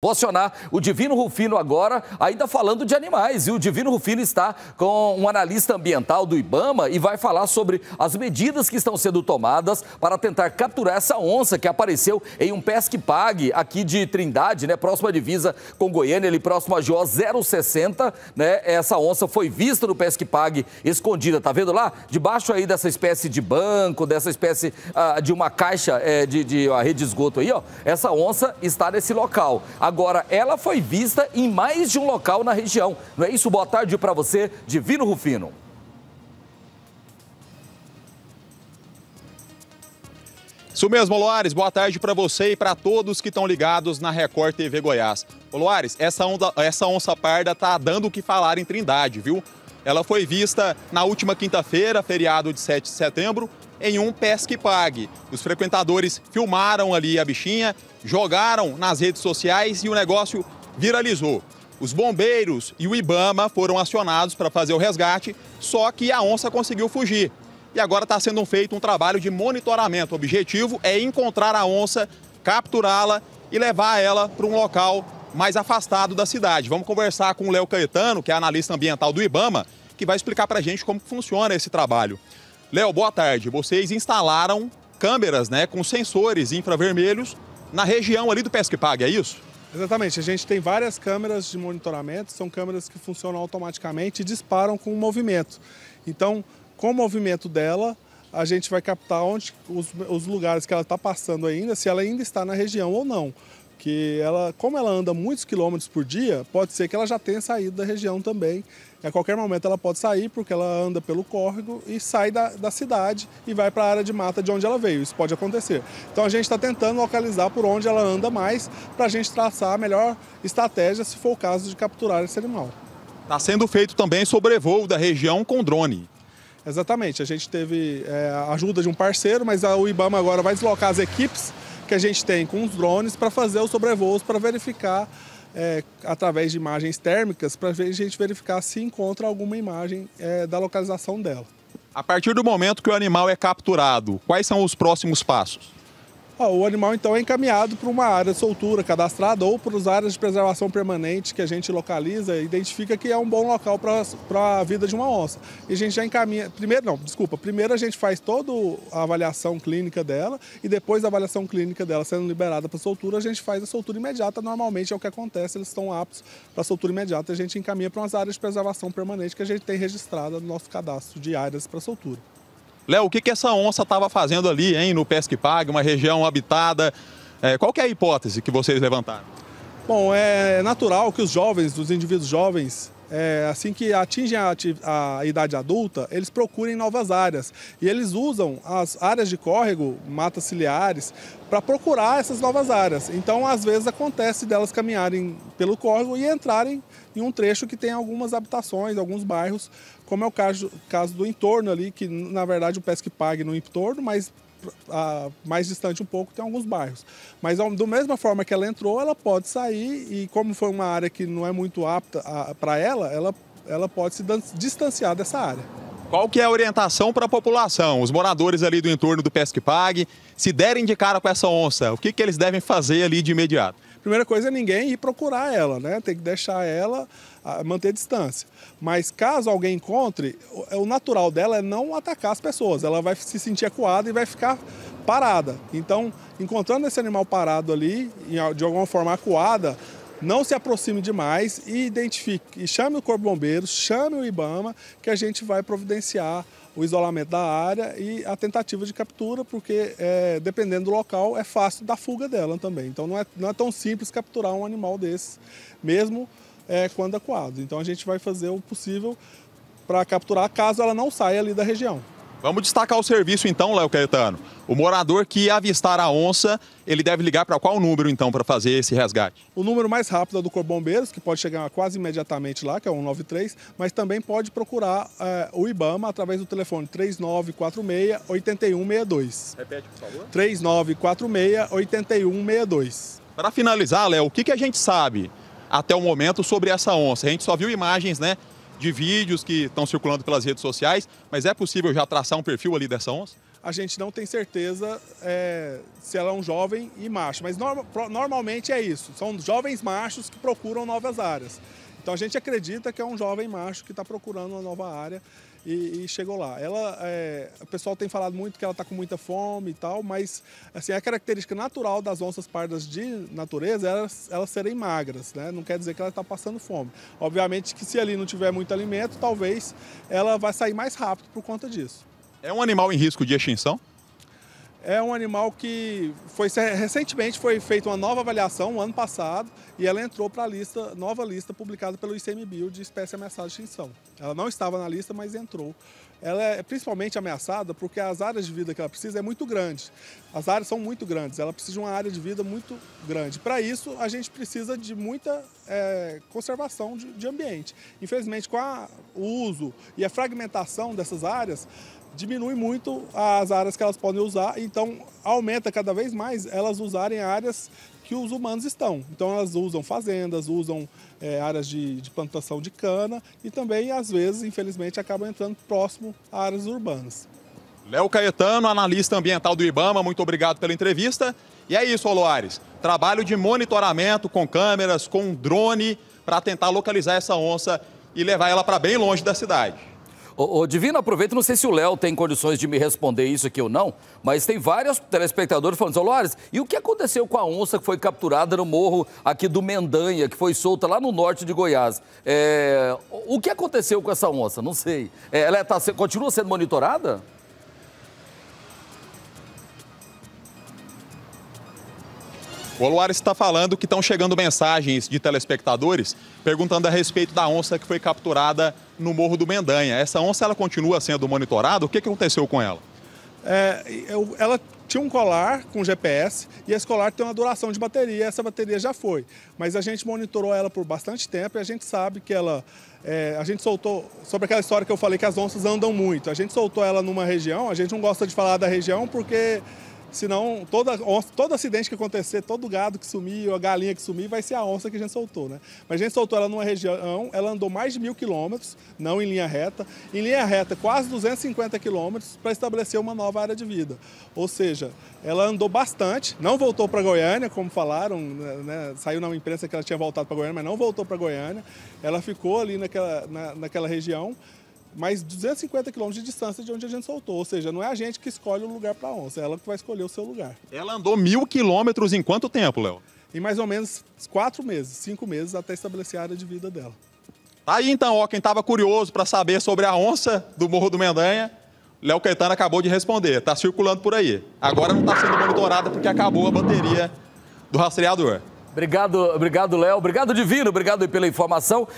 Vou acionar o Divino Rufino agora, ainda falando de animais. E o Divino Rufino está com um analista ambiental do Ibama e vai falar sobre as medidas que estão sendo tomadas para tentar capturar essa onça que apareceu em um pesque pague aqui de Trindade, né, próxima divisa com Goiânia, ali próximo a Jó 060. Né, essa onça foi vista no pesque pague escondida, tá vendo lá? Debaixo aí dessa espécie de banco, dessa espécie ah, de uma caixa é, de, de ah, rede de esgoto aí, ó. Essa onça está nesse local. A Agora, ela foi vista em mais de um local na região. Não é isso? Boa tarde para você, Divino Rufino. Isso mesmo, Loares. Boa tarde para você e para todos que estão ligados na Record TV Goiás. Luares Loares, essa, onda, essa onça parda tá dando o que falar em Trindade, viu? Ela foi vista na última quinta-feira, feriado de 7 de setembro, em um pesque pague. Os frequentadores filmaram ali a bichinha, jogaram nas redes sociais e o negócio viralizou. Os bombeiros e o Ibama foram acionados para fazer o resgate, só que a onça conseguiu fugir. E agora está sendo feito um trabalho de monitoramento. O objetivo é encontrar a onça, capturá-la e levar ela para um local mais afastado da cidade. Vamos conversar com o Léo Caetano, que é analista ambiental do IBAMA, que vai explicar para a gente como funciona esse trabalho. Léo, boa tarde. Vocês instalaram câmeras né, com sensores infravermelhos na região ali do Pesquipag, é isso? Exatamente, a gente tem várias câmeras de monitoramento, são câmeras que funcionam automaticamente e disparam com o movimento. Então, com o movimento dela, a gente vai captar onde os, os lugares que ela está passando ainda, se ela ainda está na região ou não que ela, como ela anda muitos quilômetros por dia, pode ser que ela já tenha saído da região também. A qualquer momento ela pode sair, porque ela anda pelo córrego e sai da, da cidade e vai para a área de mata de onde ela veio. Isso pode acontecer. Então a gente está tentando localizar por onde ela anda mais para a gente traçar a melhor estratégia se for o caso de capturar esse animal. Está sendo feito também sobrevoo da região com drone. Exatamente. A gente teve é, a ajuda de um parceiro, mas a, o IBAMA agora vai deslocar as equipes que a gente tem com os drones para fazer os sobrevoos, para verificar é, através de imagens térmicas, para a gente verificar se encontra alguma imagem é, da localização dela. A partir do momento que o animal é capturado, quais são os próximos passos? o animal então é encaminhado para uma área de soltura cadastrada ou para as áreas de preservação permanente que a gente localiza e identifica que é um bom local para, para a vida de uma onça. E a gente já encaminha. Primeiro, não, desculpa. Primeiro a gente faz toda a avaliação clínica dela e depois da avaliação clínica dela sendo liberada para soltura, a gente faz a soltura imediata. Normalmente é o que acontece, eles estão aptos para a soltura imediata. A gente encaminha para umas áreas de preservação permanente que a gente tem registrada no nosso cadastro de áreas para soltura. Léo, o que, que essa onça estava fazendo ali, hein, no Pesque Pague, uma região habitada? É, qual é a hipótese que vocês levantaram? Bom, é natural que os jovens, os indivíduos jovens, é, assim que atingem a, a, idade adulta, eles procuram novas áreas. E eles usam as áreas de córrego, matas ciliares, para procurar essas novas áreas. Então, às vezes, acontece delas caminharem pelo córrego e entrarem em um trecho que tem algumas habitações, alguns bairros, como é o caso, caso do entorno ali, que na verdade o Pesque Pague no é entorno, mas a, mais distante um pouco tem alguns bairros. Mas do mesma forma que ela entrou, ela pode sair e como foi uma área que não é muito apta para ela, ela, ela pode se distanciar dessa área. Qual que é a orientação para a população? Os moradores ali do entorno do Pesque Pague, se derem de cara com essa onça, o que, que eles devem fazer ali de imediato? primeira coisa é ninguém ir procurar ela, né? Tem que deixar ela manter distância. Mas caso alguém encontre, é, o natural dela é não atacar as pessoas. Ela vai se sentir acuada e vai ficar parada. Então, encontrando esse animal parado ali, de alguma forma acuada, não se aproxime demais e identifique, e chame o Corpo Bombeiro, chame o IBAMA, que a gente vai providenciar o isolamento da área e a tentativa de captura, porque é, dependendo do local é fácil da fuga dela também. Então não é, não é tão simples capturar um animal desse, mesmo é, quando acuado. Então a gente vai fazer o possível para capturar caso ela não saia ali da região. Vamos destacar o serviço então, Léo Caetano. O morador que avistar a onça, ele deve ligar para qual número então para fazer esse resgate? O número mais rápido é do Corpo Bombeiros, que pode chegar quase imediatamente lá, que é o 193, mas também pode procurar é, o IBAMA através do telefone 3946-8162. Repete, por favor. 3946-8162. Para finalizar, Léo, o que, que a gente sabe até o momento sobre essa onça? A gente só viu imagens, né? de vídeos que estão circulando pelas redes sociais, mas é possível já traçar um perfil ali dessa onça? A gente não tem certeza é, se ela é um jovem e macho, mas normalmente é isso. São jovens machos que procuram novas áreas. Então a gente acredita que é um jovem macho que está procurando uma nova área e, e chegou lá. Ela, é, o pessoal tem falado muito que ela está com muita fome e tal, mas assim, a característica natural das onças pardas de natureza é elas, elas serem magras, né? Não quer dizer que ela está passando fome. Obviamente que se ali não tiver muito alimento, talvez ela vai sair mais rápido por conta disso. É um animal em risco de extinção? é um animal que foi recentemente foi feita uma nova avaliação, um ano passado, e ela entrou para a lista, nova lista publicada pelo ICMBio de espécie ameaçada de extinção. Ela não estava na lista, mas entrou. Ela é principalmente ameaçada porque as áreas de vida que ela precisa é muito grande. As áreas são muito grandes, ela precisa de uma área de vida muito grande. Para isso, a gente precisa de muita é, conservação de, de ambiente. Infelizmente, com a, o uso e a fragmentação dessas áreas, diminui muito as áreas que elas podem usar, então aumenta cada vez mais elas usarem áreas que os humanos estão. Então elas usam fazendas, usam é, áreas de, de, plantação de cana e também, às vezes, infelizmente, acabam entrando próximo a áreas urbanas. Léo Caetano, analista ambiental do Ibama, muito obrigado pela entrevista. E é isso, Oloares. Trabalho de monitoramento com câmeras, com drone, para tentar localizar essa onça e levar ela para bem longe da cidade. Ô, ô, Divino, aproveita, não sei se o Léo tem condições de me responder isso aqui ou não, mas tem vários telespectadores falando, Solares, e o que aconteceu com a onça que foi capturada no morro aqui do Mendanha, que foi solta lá no norte de Goiás? É, o que aconteceu com essa onça? Não sei. É, ela tá, continua sendo monitorada? O Aluar está falando que estão chegando mensagens de telespectadores perguntando a respeito da onça que foi capturada no Morro do Mendanha. Essa onça ela continua sendo monitorada? O que, que aconteceu com ela? É, eu, ela tinha um colar com GPS e esse colar tem uma duração de bateria. Essa bateria já foi, mas a gente monitorou ela por bastante tempo e a gente sabe que ela. É, a gente soltou sobre aquela história que eu falei que as onças andam muito. A gente soltou ela numa região. A gente não gosta de falar da região porque Senão, toda onça, todo acidente que acontecer, todo gado que sumiu a galinha que sumiu vai ser a onça que a gente soltou, né? Mas a gente soltou ela numa região, ela andou mais de mil quilômetros, não em linha reta. Em linha reta, quase 250 quilômetros para estabelecer uma nova área de vida. Ou seja, ela andou bastante, não voltou para Goiânia, como falaram, né, né? saiu na imprensa que ela tinha voltado para Goiânia, mas não voltou para Goiânia. Ela ficou ali naquela, na, naquela região mas 250 quilômetros de distância de onde a gente soltou. Ou seja, não é a gente que escolhe o lugar para a onça, é ela que vai escolher o seu lugar. Ela andou mil quilômetros em quanto tempo, Léo? Em mais ou menos quatro meses, cinco meses, até estabelecer a área de vida dela. Tá aí então, ó, quem estava curioso para saber sobre a onça do Morro do Mendanha, Léo Caetano acabou de responder, está circulando por aí. Agora não está sendo monitorada porque acabou a bateria do rastreador. Obrigado, obrigado, Léo. Obrigado, Divino. Obrigado pela informação.